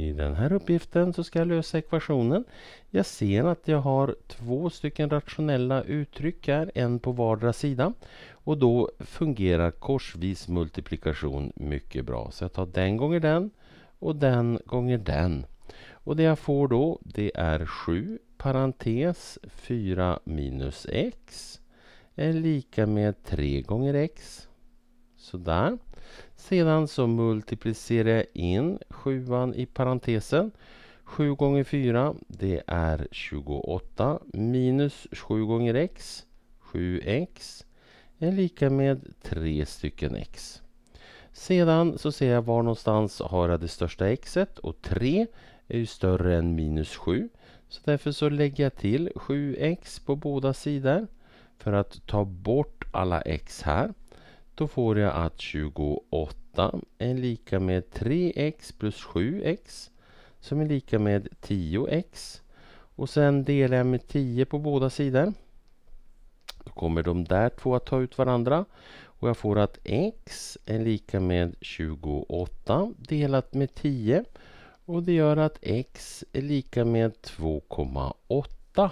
I den här uppgiften så ska jag lösa ekvationen. Jag ser att jag har två stycken rationella uttryck här, en på vardera sida. Och då fungerar korsvis multiplikation mycket bra. Så jag tar den gånger den och den gånger den. Och det jag får då det är 7 parentes 4 minus x är lika med 3 gånger x. Sådär. Sedan så multiplicerar jag in sjuan i parentesen. 7 gånger 4 det är 28 minus 7 gånger x, 7x är lika med 3 stycken x. Sedan så ser jag var någonstans har jag det största xet och 3 är ju större än minus 7. Så därför så lägger jag till 7x på båda sidor för att ta bort alla x här. Då får jag att 28 är lika med 3x plus 7x som är lika med 10x. Och sen delar jag med 10 på båda sidor. Då kommer de där två att ta ut varandra. Och jag får att x är lika med 28 delat med 10. Och det gör att x är lika med 2,8.